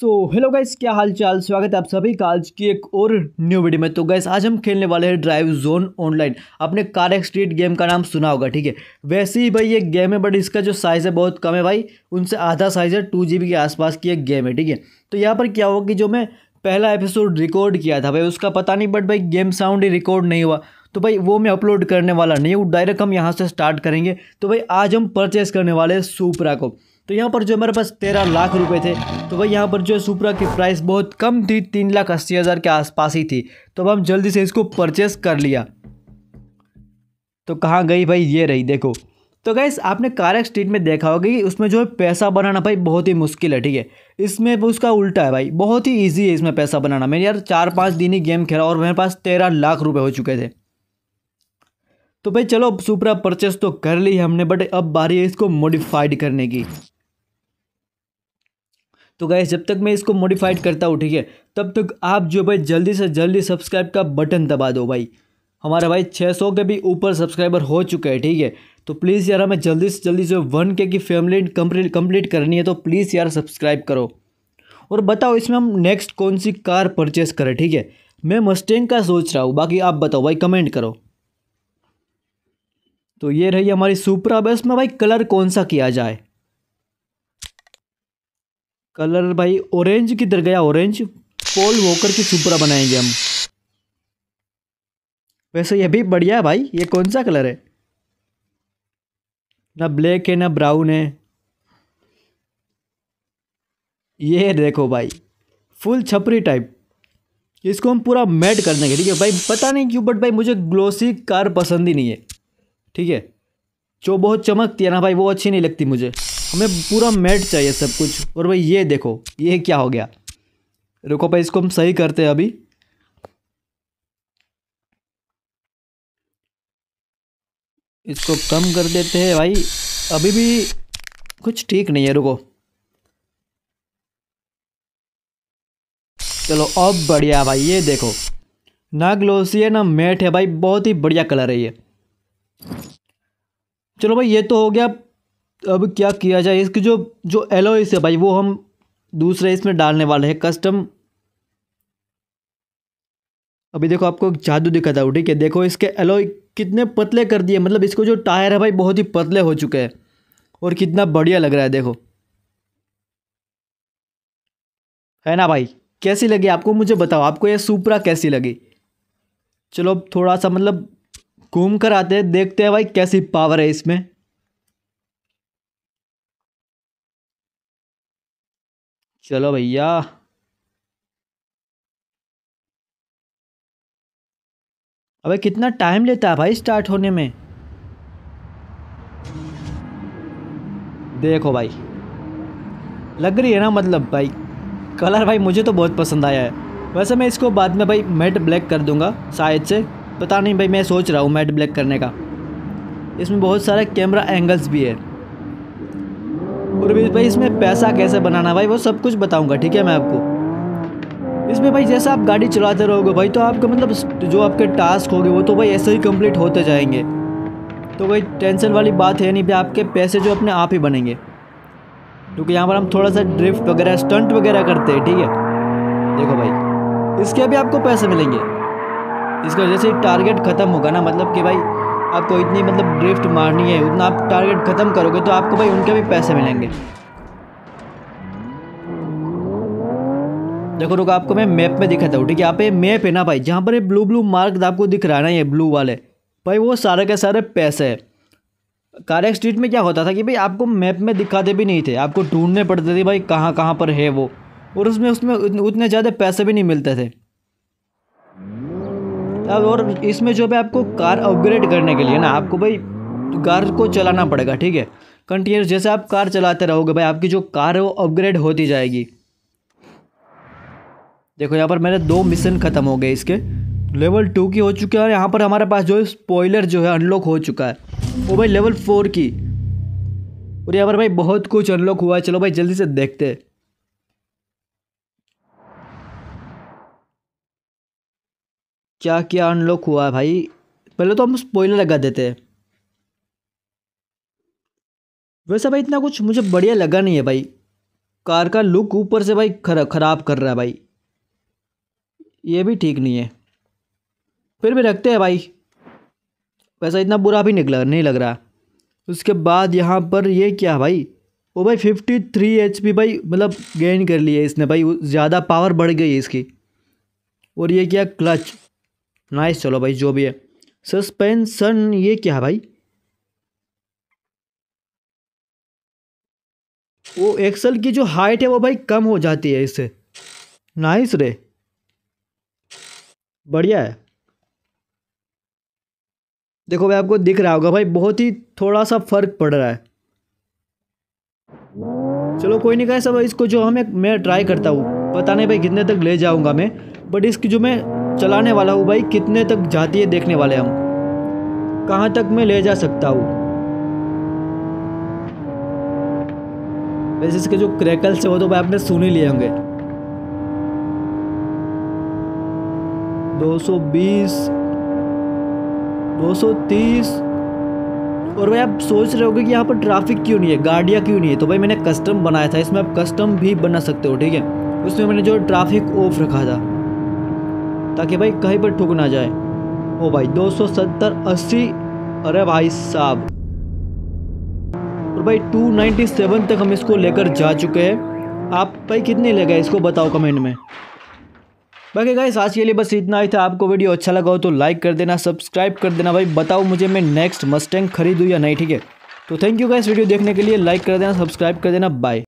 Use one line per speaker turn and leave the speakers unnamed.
so hello guys क्या हाल चाल स्वागत है आप सभी का आज की एक और न्यू वीडियो में तो गाइस आज हम खेलने वाले हैं ड्राइव जोन ऑनलाइन आपने कार स्ट्रीट गेम का नाम सुना होगा ठीक है वैसे ही भाई ये गेम है बट इसका जो साइज़ है बहुत कम है भाई उनसे आधा साइज़ है टू जी के आसपास की एक गेम है ठीक है तो यहाँ पर क्या होगा कि जो मैं पहला एपिसोड रिकॉर्ड किया था भाई उसका पता नहीं बट भाई गेम साउंड ही रिकॉर्ड नहीं हुआ तो भाई वो मैं अपलोड करने वाला नहीं हूँ डायरेक्ट हम यहाँ से स्टार्ट करेंगे तो भाई आज हम परचेस करने वाले हैं सुपरा को तो यहाँ पर जो मेरे पास तेरह लाख रुपए थे तो वही यहाँ पर जो है सुपरा की प्राइस बहुत कम थी तीन लाख अस्सी हज़ार के आसपास ही थी तो अब हम जल्दी से इसको परचेस कर लिया तो कहाँ गई भाई ये रही देखो तो गैस आपने कारक स्ट्रीट में देखा होगा कि उसमें जो है पैसा बनाना भाई बहुत ही मुश्किल है ठीक है इसमें उसका उल्टा है भाई बहुत ही ईजी है इसमें पैसा बनाना मैंने यार चार पाँच दिन ही गेम खेला और मेरे पास तेरह लाख रुपये हो चुके थे तो भाई चलो सुपरा परचेस तो कर ली हमने बट अब बारी है इसको मॉडिफाइड करने की तो गाइस जब तक मैं इसको मॉडिफाइड करता हूँ ठीक है तब तक आप जो भाई जल्दी से जल्दी सब्सक्राइब का बटन दबा दो भाई हमारा भाई 600 के भी ऊपर सब्सक्राइबर हो चुका है ठीक है तो प्लीज़ यार हमें जल्दी से जल्दी जो वन के की फैमिली कंप्लीट कंप्लीट करनी है तो प्लीज़ यार सब्सक्राइब करो और बताओ इसमें हम नेक्स्ट कौन सी कार परचेस करें ठीक है मैं मस्टेंग का सोच रहा हूँ बाकी आप बताओ भाई कमेंट करो तो ये रही हमारी सुपरा बस में भाई कलर कौन सा किया जाए कलर भाई ऑरेंज किधर गया ऑरेंज पोल वॉकर की सुपरा बनाएंगे हम वैसे ये भी बढ़िया है भाई ये कौन सा कलर है ना ब्लैक है ना ब्राउन है ये देखो भाई फुल छपरी टाइप इसको हम पूरा मेट कर देंगे ठीक है भाई पता नहीं क्यों बट भाई मुझे ग्लोसी कार पसंद ही नहीं है ठीक है जो बहुत चमकती है ना भाई वो अच्छी नहीं लगती मुझे हमें पूरा मेट चाहिए सब कुछ और भाई ये देखो ये क्या हो गया रुको भाई इसको हम सही करते हैं अभी इसको कम कर देते हैं भाई अभी भी कुछ ठीक नहीं है रुको चलो अब बढ़िया भाई ये देखो ना ग्लोसी है ना मेट है भाई बहुत ही बढ़िया कलर है ये चलो भाई ये तो हो गया अब क्या किया जाए इसकी जो जो एलोइस है भाई वो हम दूसरे इसमें डालने वाले हैं कस्टम अभी देखो आपको जादू दिखाता हूँ ठीक है देखो इसके एलोय कितने पतले कर दिए मतलब इसको जो टायर है भाई बहुत ही पतले हो चुके हैं और कितना बढ़िया लग रहा है देखो है ना भाई कैसी लगी आपको मुझे बताओ आपको ये सुपरा कैसी लगी चलो थोड़ा सा मतलब घूम कर आते हैं देखते हैं भाई कैसी पावर है इसमें चलो भैया अबे कितना टाइम लेता है भाई स्टार्ट होने में देखो भाई लग रही है ना मतलब भाई कलर भाई मुझे तो बहुत पसंद आया है वैसे मैं इसको बाद में भाई मेट ब्लैक कर दूंगा शायद से पता नहीं भाई मैं सोच रहा हूँ मेट ब्लैक करने का इसमें बहुत सारे कैमरा एंगल्स भी है और भाई इसमें पैसा कैसे बनाना भाई वो सब कुछ बताऊँगा ठीक है मैं आपको इसमें भाई जैसा आप गाड़ी चलाते रहोगे भाई तो आपका मतलब जो आपके टास्क होंगे वो तो भाई ऐसे ही कंप्लीट होते जाएंगे तो भाई टेंशन वाली बात है नहीं भाई आपके पैसे जो अपने आप ही बनेंगे क्योंकि यहाँ पर हम थोड़ा सा ड्रिफ्ट वगैरह स्टंट वगैरह करते हैं ठीक है देखो भाई इसके भी आपको पैसे मिलेंगे इसका जैसे टारगेट ख़त्म होगा ना मतलब कि भाई आपको इतनी मतलब ड्रिफ्ट मारनी है उतना आप टारगेट ख़त्म करोगे तो आपको भाई उनके भी पैसे मिलेंगे देखो रुको आपको मैं मैप में दिखाता हूँ ठीक है यहाँ पे मैप है ना भाई जहाँ पर ये ब्लू ब्लू मार्क आपको दिख रहा है ना ये ब्लू वाले भाई वो सारे के सारे पैसे है कार्य स्ट्रीट में क्या होता था कि भाई आपको मैप में दिखाते भी नहीं थे आपको ढूंढने पड़ते थे भाई कहाँ कहाँ पर है वो और उसमें उसमें उतने ज़्यादा पैसे भी नहीं मिलते थे अब और इसमें जो है आपको कार अपग्रेड करने के लिए ना आपको भाई कार को चलाना पड़ेगा ठीक है कंटिन्यूस जैसे आप कार चलाते रहोगे भाई आपकी जो कार है वो अपग्रेड होती जाएगी देखो यहाँ पर मेरे दो मिशन ख़त्म हो गए इसके लेवल टू की हो चुकी है और यहाँ पर हमारे पास जो है स्पॉयलर जो है अनलॉक हो चुका है वो भाई लेवल फोर की और यहाँ पर भाई बहुत कुछ अनलॉक हुआ है चलो भाई जल्दी से देखते हैं क्या क्या अनलॉक हुआ है भाई पहले तो हम स्पॉइलर लगा देते हैं वैसा भाई इतना कुछ मुझे बढ़िया लगा नहीं है भाई कार का लुक ऊपर से भाई खरा ख़राब कर रहा है भाई ये भी ठीक नहीं है फिर भी रखते हैं भाई वैसा इतना बुरा भी निकला नहीं लग रहा उसके बाद यहाँ पर ये क्या मतलब भाई वो भाई फिफ्टी थ्री एच पी भाई मतलब गेन कर लिया इसने भाई ज़्यादा पावर बढ़ गई है इसकी और ये क्या क्लच नाइस चलो भाई जो भी है सस्पेंसन ये क्या है भाई वो एक्सल की जो हाइट है वो भाई कम हो जाती है इससे नाइस रे बढ़िया है देखो भाई आपको दिख रहा होगा भाई बहुत ही थोड़ा सा फर्क पड़ रहा है चलो कोई नहीं कहा सब इसको जो हमें मैं ट्राई करता हूँ पता नहीं भाई कितने तक ले जाऊँगा मैं बट इसकी जो मैं चलाने वाला हूँ भाई कितने तक जाती है देखने वाले हम कहाँ तक मैं ले जा सकता हूँ वैसे इसके जो क्रैकल्स है वो तो भाई आपने सुन ही लिए होंगे 220 230 और भाई आप सोच रहे होगे कि यहाँ पर ट्रैफिक क्यों नहीं है गाड़ियाँ क्यों नहीं है तो भाई मैंने कस्टम बनाया था इसमें आप कस्टम भी बना सकते हो ठीक है उसमें मैंने जो ट्रैफिक ऑफ रखा था ताकि भाई कहीं पर ठुक ना जाए ओ भाई 270 80 अरे भाई साहब और भाई 297 तक हम इसको लेकर जा चुके हैं आप भाई कितने ले गए इसको बताओ कमेंट में बाकी गाइस आज के लिए बस इतना ही था आपको वीडियो अच्छा लगा हो तो लाइक कर देना सब्सक्राइब कर देना भाई बताओ मुझे मैं नेक्स्ट मस्टैंग खरीदूँ या नहीं ठीक है तो थैंक यू गाइस वीडियो देखने के लिए लाइक कर देना सब्सक्राइब कर देना बाय